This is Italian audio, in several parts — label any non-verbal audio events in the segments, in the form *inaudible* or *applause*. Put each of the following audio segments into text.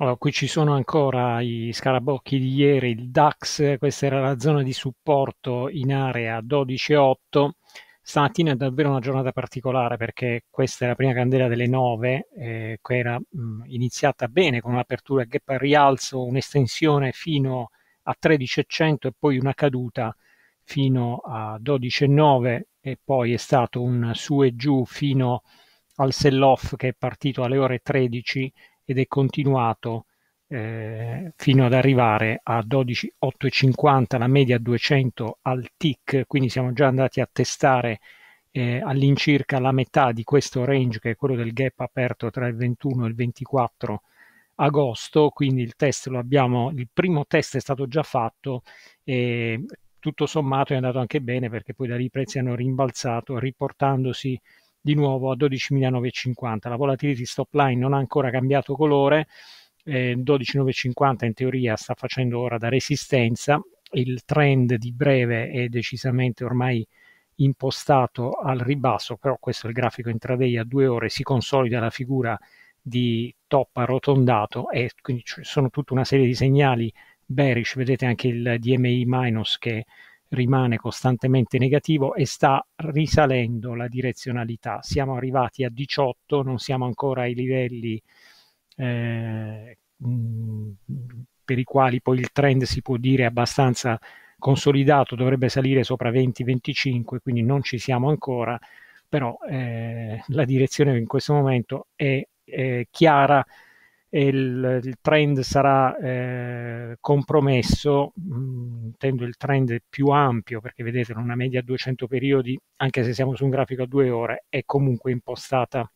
Allora, qui ci sono ancora i scarabocchi di ieri, il DAX, questa era la zona di supporto in area 12.8. Stamattina è davvero una giornata particolare perché questa è la prima candela delle 9, eh, che era mh, iniziata bene con un'apertura gap a rialzo, un'estensione fino a 13.100 e poi una caduta fino a 12.9 e poi è stato un su e giù fino al sell-off che è partito alle ore 13 ed è continuato eh, fino ad arrivare a 12,850 la media 200 al tick, quindi siamo già andati a testare eh, all'incirca la metà di questo range che è quello del gap aperto tra il 21 e il 24 agosto, quindi il test lo abbiamo, il primo test è stato già fatto e tutto sommato è andato anche bene perché poi da lì i prezzi hanno rimbalzato riportandosi di nuovo a 12.950. La volatility stop line non ha ancora cambiato colore, eh, 12.950 in teoria sta facendo ora da resistenza, il trend di breve è decisamente ormai impostato al ribasso, però questo è il grafico intraday a due ore, si consolida la figura di top arrotondato e quindi ci sono tutta una serie di segnali bearish, vedete anche il DMI minus che rimane costantemente negativo e sta risalendo la direzionalità. Siamo arrivati a 18, non siamo ancora ai livelli eh, per i quali poi il trend si può dire abbastanza consolidato, dovrebbe salire sopra 20-25, quindi non ci siamo ancora, però eh, la direzione in questo momento è, è chiara e il, il, trend sarà eh, compromesso mh, intendo il trend più ampio, perché vedete una media a 200 periodi, anche se siamo su un grafico a due ore, è comunque impostata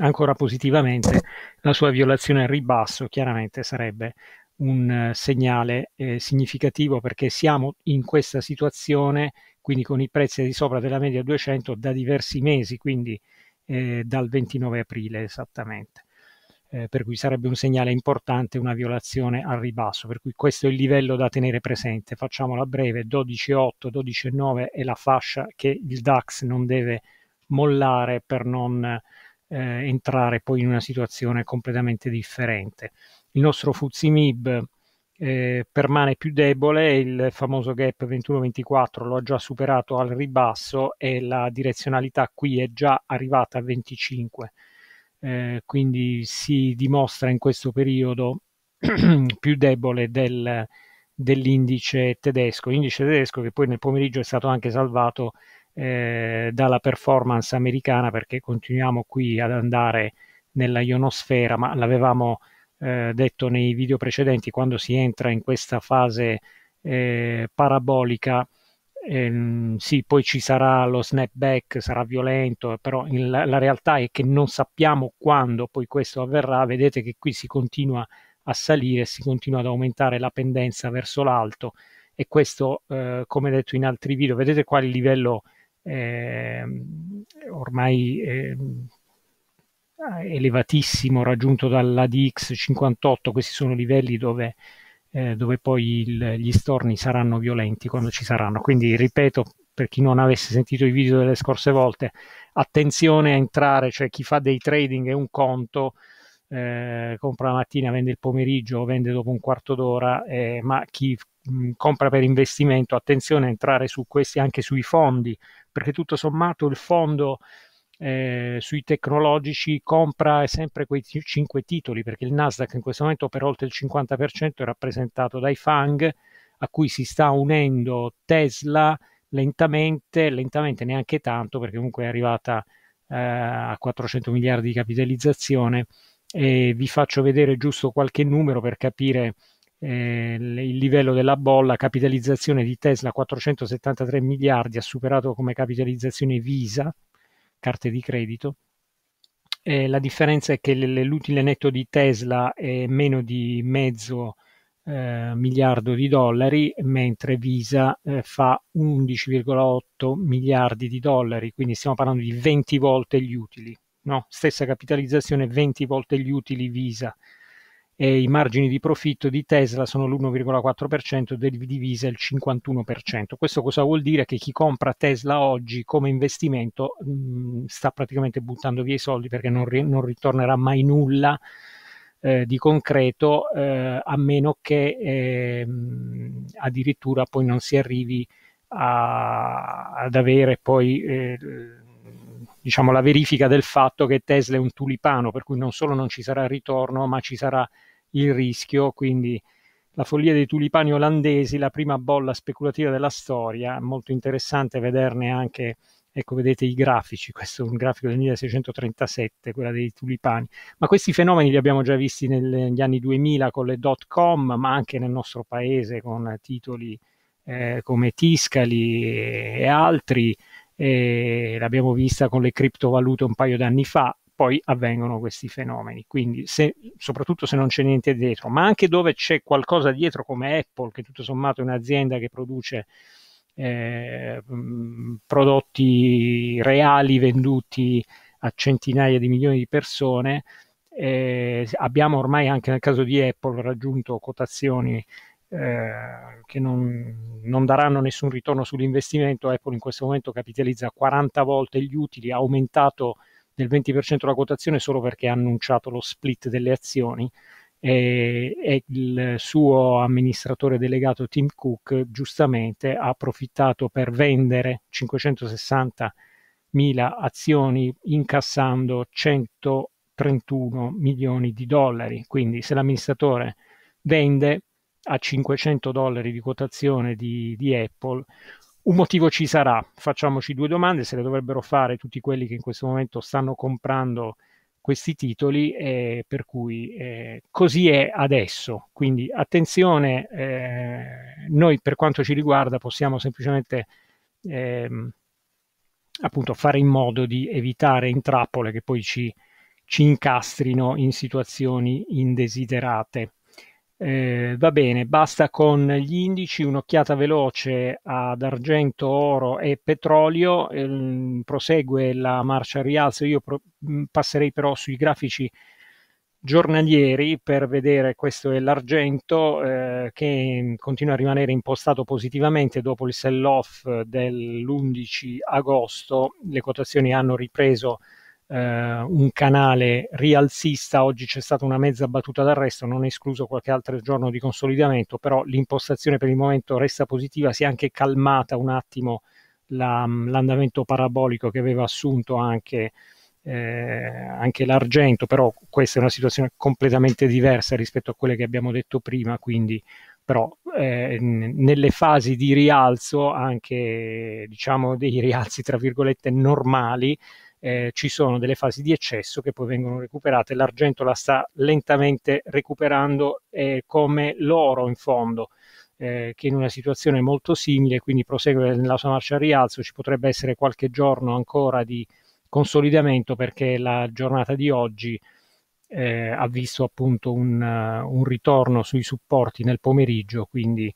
ancora positivamente, la sua violazione al ribasso chiaramente sarebbe un eh, segnale eh, significativo perché siamo in questa situazione, quindi con i prezzi di sopra della media 200 da diversi mesi, quindi eh, dal 29 aprile esattamente eh, per cui sarebbe un segnale importante una violazione al ribasso, per cui questo è il livello da tenere presente. Facciamola breve, 12,8, 12,9 è la fascia che il DAX non deve mollare per non eh, entrare poi in una situazione completamente differente. Il nostro Fuzimib eh, permane più debole, il famoso gap 21-24 lo ha già superato al ribasso e la direzionalità qui è già arrivata a 25 eh, quindi si dimostra in questo periodo *clears throat* più debole del, dell'indice tedesco, indice tedesco che poi nel pomeriggio è stato anche salvato eh, dalla performance americana perché continuiamo qui ad andare nella ionosfera, ma l'avevamo eh, detto nei video precedenti, quando si entra in questa fase eh, parabolica Ehm, sì, poi ci sarà lo snapback, sarà violento, però in, la, la, realtà è che non sappiamo quando poi questo avverrà. Vedete che qui si continua a salire, si continua ad aumentare la pendenza verso l'alto e questo, eh, come detto in altri video, vedete qua il livello eh, ormai eh, elevatissimo raggiunto dalla DX58, questi sono livelli dove eh, dove poi il, gli storni saranno violenti quando ci saranno. Quindi ripeto, per chi non avesse sentito i video delle scorse volte, attenzione a entrare, cioè chi fa dei trading è un conto, eh, compra la mattina, vende il pomeriggio, vende dopo un quarto d'ora, eh, ma chi mh, mm, compra per investimento, attenzione a entrare su questi anche sui fondi, perché tutto sommato il fondo eh, sui tecnologici compra sempre quei t- 5 titoli perché il Nasdaq in questo momento per oltre il 50% è rappresentato dai FANG a cui si sta unendo Tesla lentamente, lentamente neanche tanto perché comunque è arrivata eh, a 400 miliardi di capitalizzazione e vi faccio vedere giusto qualche numero per capire eh, il livello della bolla, capitalizzazione di Tesla 473 miliardi, ha superato come capitalizzazione Visa, carte di credito. Eh, la differenza è che l'utile netto di Tesla è meno di mezzo eh, miliardo di dollari, mentre Visa eh, fa 11,8 miliardi di dollari, quindi stiamo parlando di 20 volte gli utili. No? Stessa capitalizzazione, 20 volte gli utili Visa, e i margini di profitto di Tesla sono l'1,4% divisa il 51%. Questo cosa vuol dire? Che chi compra Tesla oggi come investimento mh, mm, sta praticamente buttando via i soldi perché non, ri- non ritornerà mai nulla eh, di concreto eh, a meno che eh, addirittura poi non si arrivi a, ad avere poi eh, diciamo, la verifica del fatto che Tesla è un tulipano, per cui non solo non ci sarà ritorno, ma ci sarà il rischio, quindi la follia dei tulipani olandesi, la prima bolla speculativa della storia, molto interessante vederne anche, ecco vedete i grafici, questo è un grafico del 1637, quella dei tulipani, ma questi fenomeni li abbiamo già visti negli anni 2000 con le dot com, ma anche nel nostro paese con titoli eh, come Tiscali e altri, e l'abbiamo vista con le criptovalute un paio d'anni fa, poi avvengono questi fenomeni. Quindi, se, soprattutto se non c'è niente dietro, ma anche dove c'è qualcosa dietro come Apple, che tutto sommato è un'azienda che produce eh, mm, prodotti reali venduti a centinaia di milioni di persone, eh, abbiamo ormai anche nel caso di Apple raggiunto quotazioni. Eh, che non, non, daranno nessun ritorno sull'investimento. Apple in questo momento capitalizza 40 volte gli utili, ha aumentato del 20% la quotazione solo perché ha annunciato lo split delle azioni e, e, il suo amministratore delegato Tim Cook giustamente ha approfittato per vendere 560.000 azioni incassando 131 milioni di dollari. Quindi se l'amministratore vende a 500 dollari di quotazione di, di Apple un motivo ci sarà. Facciamoci due domande, se le dovrebbero fare tutti quelli che in questo momento stanno comprando questi titoli, eh, per cui eh, così è adesso. Quindi attenzione, eh, noi per quanto ci riguarda possiamo semplicemente ehm, appunto fare in modo di evitare intrappole che poi ci, ci incastrino in situazioni indesiderate. Eh, va bene, basta con gli indici un'occhiata veloce ad argento, oro e petrolio, eh, prosegue la marcia al rialzo, io pro- mm, passerei però sui grafici giornalieri per vedere questo è l'argento eh, che mm, continua a rimanere impostato positivamente dopo il sell-off dell'11 agosto, le quotazioni hanno ripreso eh, un canale rialzista, oggi c'è stata una mezza battuta d'arresto, non è escluso qualche altro giorno di consolidamento, però l'impostazione per il momento resta positiva, si è anche calmata un attimo la, l'andamento parabolico che aveva assunto anche, eh, anche, l'argento, però questa è una situazione completamente diversa rispetto a quelle che abbiamo detto prima, quindi però eh, nelle fasi di rialzo, anche diciamo dei rialzi tra virgolette normali, eh, ci sono delle fasi di eccesso che poi vengono recuperate, l'argento la sta lentamente recuperando eh, come l'oro in fondo. Eh, che in una situazione molto simile, quindi prosegue nella sua marcia al rialzo, ci potrebbe essere qualche giorno ancora di consolidamento perché la giornata di oggi eh, ha visto appunto un, uh, un ritorno sui supporti nel pomeriggio, quindi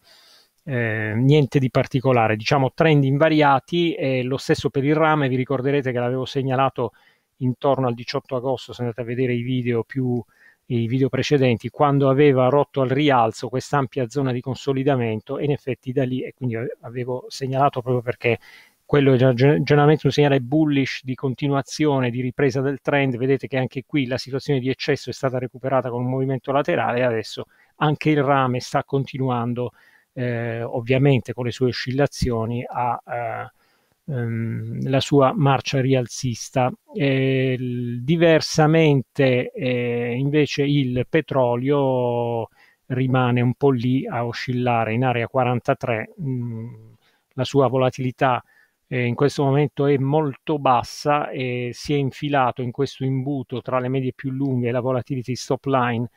eh, niente di particolare, diciamo trend invariati e lo stesso per il rame, vi ricorderete che l'avevo segnalato intorno al 18 agosto, se andate a vedere i video più i video precedenti, quando aveva rotto al rialzo questa ampia zona di consolidamento e in effetti da lì, e quindi avevo segnalato proprio perché quello è generalmente un segnale bullish di continuazione, di ripresa del trend, vedete che anche qui la situazione di eccesso è stata recuperata con un movimento laterale e adesso anche il rame sta continuando eh, ovviamente con le sue oscillazioni ha eh, ehm, la sua marcia rialzista. Eh, diversamente invece il petrolio rimane un po' lì a oscillare in area 43, mh, mm, la sua volatilità eh, in questo momento è molto bassa e si è infilato in questo imbuto tra le medie più lunghe e la volatility stop line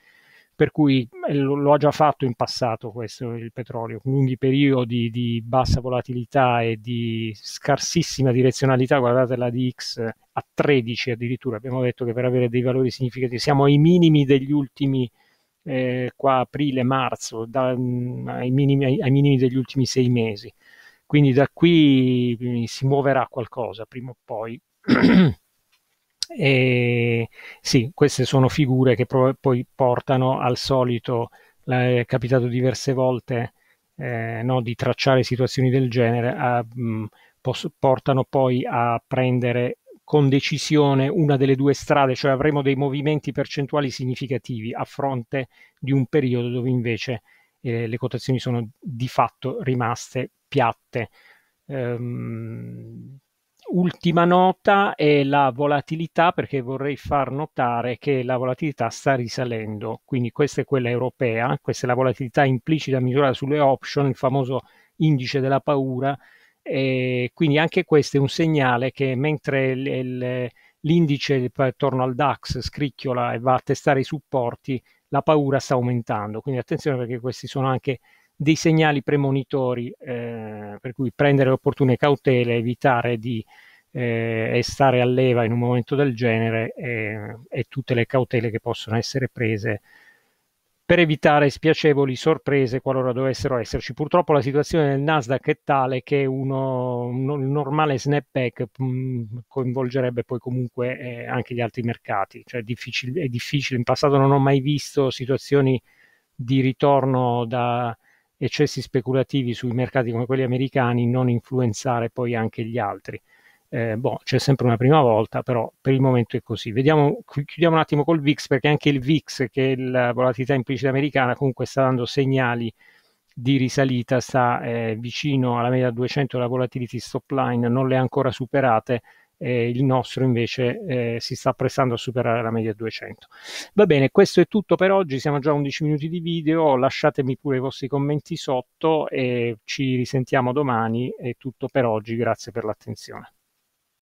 per cui eh, lo, lo, ha già fatto in passato questo il petrolio, lunghi periodi di bassa volatilità e di scarsissima direzionalità, guardate la DX a 13 addirittura, abbiamo detto che per avere dei valori significativi siamo ai minimi degli ultimi eh, qua aprile, marzo, da, mh, mm, ai, minimi, ai, ai minimi degli ultimi sei mesi. Quindi da qui mm, si muoverà qualcosa prima o poi. *clears throat* E sì, queste sono figure che pro- poi portano al solito, è capitato diverse volte eh, no, di tracciare situazioni del genere, a, mh, pos- portano poi a prendere con decisione una delle due strade, cioè avremo dei movimenti percentuali significativi a fronte di un periodo dove invece eh, le quotazioni sono di fatto rimaste piatte. Ehm, ultima nota è la volatilità perché vorrei far notare che la volatilità sta risalendo, quindi questa è quella europea, questa è la volatilità implicita misurata sulle option, il famoso indice della paura, e quindi anche questo è un segnale che mentre l'indice attorno al DAX scricchiola e va a testare i supporti, la paura sta aumentando, quindi attenzione perché questi sono anche dei segnali premonitori, eh, per cui prendere opportune cautele, evitare di eh, stare a leva in un momento del genere eh, e tutte le cautele che possono essere prese per evitare spiacevoli sorprese qualora dovessero esserci. Purtroppo la situazione del Nasdaq è tale che uno, un normale snapback mm, coinvolgerebbe poi comunque eh, anche gli altri mercati, cioè difficil- è difficile, in passato non ho mai visto situazioni di ritorno da, eccessi speculativi sui mercati come quelli americani non influenzare poi anche gli altri. Eh, boh, c'è sempre una prima volta, però per il momento è così. Vediamo, chiudiamo un attimo col VIX, perché anche il VIX, che è la volatilità implicita americana, comunque sta dando segnali di risalita, sta eh, vicino alla media 200 della volatility stop line, non le ha ancora superate, eh, il nostro invece eh, si sta prestando a superare la media 200. Va bene, questo è tutto per oggi, siamo già a 11 minuti di video, lasciatemi pure i vostri commenti sotto e ci risentiamo domani, è tutto per oggi, grazie per l'attenzione.